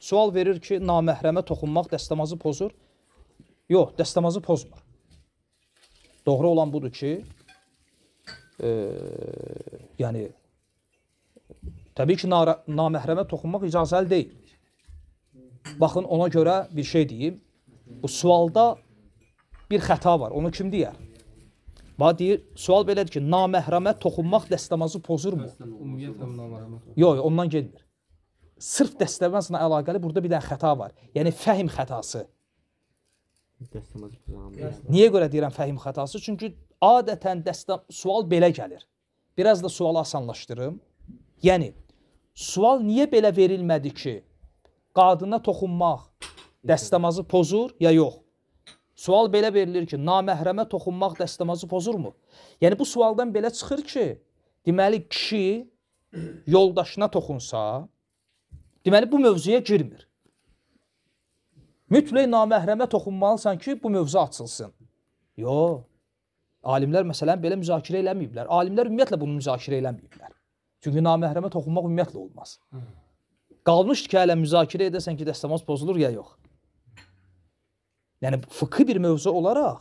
Sual verir ki, naməhrəmə toxunmaq dəstəmazı pozur. Yox, dəstəmazı pozmur. Doğru olan budur ki, e, yəni, təbii ki, naməhrəmə toxunmaq icazəli deyil. Baxın, ona görə bir şey deyim. Bu sualda bir xəta var. Onu kim deyər? Bax deyir, sual belədir ki, naməhrəmə toxunmaq dəstəmazı pozurmu? Yox, ondan getmir sırf dəstəmazla əlaqəli burada bir dənə xəta var. Yəni fəhim xətası. Niyə görə deyirəm fəhim xətası? Çünki adətən dəstə sual belə gəlir. Biraz da sualı asanlaşdırım. Yəni sual niyə belə verilmədi ki, qadına toxunmaq dəstəmazı pozur ya yox? Sual belə verilir ki, naməhrəmə toxunmaq dəstəmazı pozurmu? Yəni bu sualdan belə çıxır ki, deməli kişi yoldaşına toxunsa, Deməli, bu mövzuya girmir. Mütləq naməhrəmə toxunmalısan ki, bu mövzu açılsın. Yox. Alimlər məsələn belə müzakirə eləməyiblər. Alimlər ümumiyyətlə bunu müzakirə eləməyiblər. Çünki naməhrəmə toxunmaq ümumiyyətlə olmaz. Qalmışdı ki, hələ müzakirə edəsən ki, dəstəmaz pozulur ya yox. Yəni fıqhi bir mövzu olaraq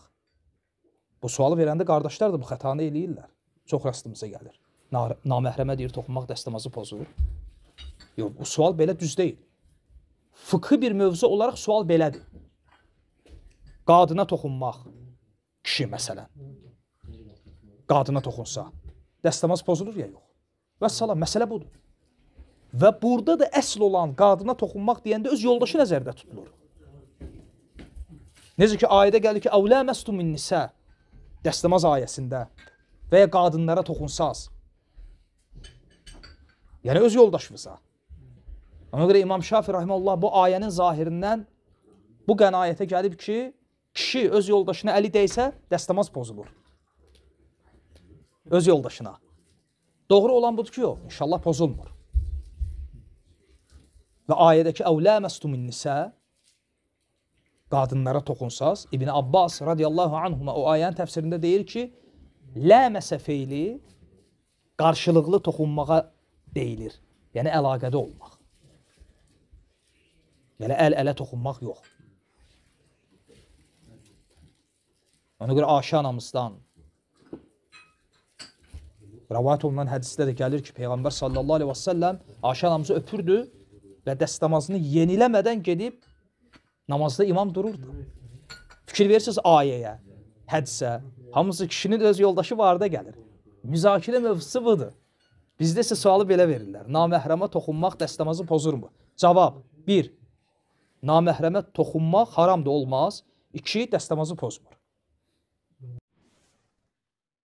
bu sualı verəndə qardaşlar da bu xətanı eləyirlər. Çox rastımıza gəlir. Naməhrəmə deyir toxunmaq dəstəmazı pozur. Yox, bu sual belə düz deyil. Fıqhi bir mövzu olaraq sual belədir. Qadına toxunmaq, kişi məsələn. Qadına toxunsa, dəstəmaz pozulur ya yox. Və salam, məsələ budur. Və burada da əsl olan qadına toxunmaq deyəndə öz yoldaşı nəzərdə tutulur. Necə ki, ayədə gəlir ki, əvlə məstu min nisə, dəstəmaz ayəsində və ya qadınlara toxunsaz. Yəni öz yoldaşınıza. Ona görə İmam Şafi rahimehullah bu ayənin zahirindən bu qənaətə gəlib ki, kişi öz yoldaşına əli dəysə, dəstəmaz pozulur. Öz yoldaşına. Doğru olan budur ki, yox, inşallah pozulmur. Və ayədəki əvlə məstumun nisə qadınlara toxunsaz, İbn Abbas radiyallahu anhuma o ayənin təfsirində deyir ki, ləməsə feyli qarşılıqlı toxunmağa deyilir. Yəni əlaqədə olmaq. Yəni əl-ələ toxunmaq yox. Ona görə Aşə anamızdan rəvayət olunan hədisdə də gəlir ki, Peyğəmbər sallallahu aleyhi və səlləm Aşə anamızı öpürdü və dəstəmazını yeniləmədən gedib namazda imam dururdu. Fikir verirsiniz ayəyə, hədisə. Hamısı kişinin öz yoldaşı var da gəlir. Müzakirə mövzusu budur. Bizdə isə sualı belə verirlər. Naməhrəmə toxunmaq dəstəmazı pozurmu? Cavab 1 naməhrəmə toxunmaq haram da olmaz. 2. Dəstəmazı pozmur.